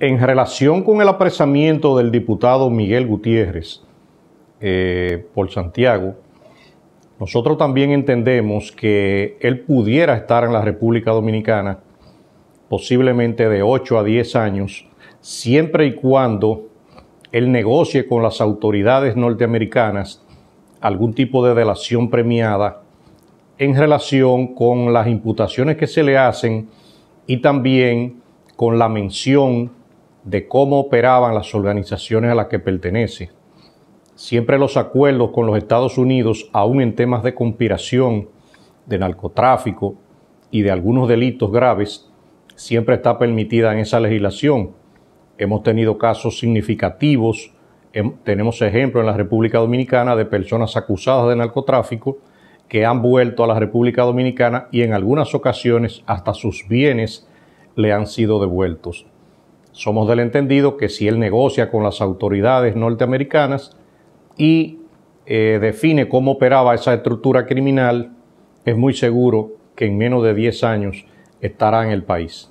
En relación con el apresamiento del diputado Miguel Gutiérrez eh, por Santiago, nosotros también entendemos que él pudiera estar en la República Dominicana posiblemente de 8 a 10 años, siempre y cuando él negocie con las autoridades norteamericanas algún tipo de delación premiada en relación con las imputaciones que se le hacen y también con la mención de cómo operaban las organizaciones a las que pertenece. Siempre los acuerdos con los Estados Unidos, aún en temas de conspiración, de narcotráfico y de algunos delitos graves, siempre está permitida en esa legislación. Hemos tenido casos significativos, tenemos ejemplos en la República Dominicana de personas acusadas de narcotráfico que han vuelto a la República Dominicana y en algunas ocasiones hasta sus bienes le han sido devueltos. Somos del entendido que si él negocia con las autoridades norteamericanas y eh, define cómo operaba esa estructura criminal, es muy seguro que en menos de 10 años estará en el país.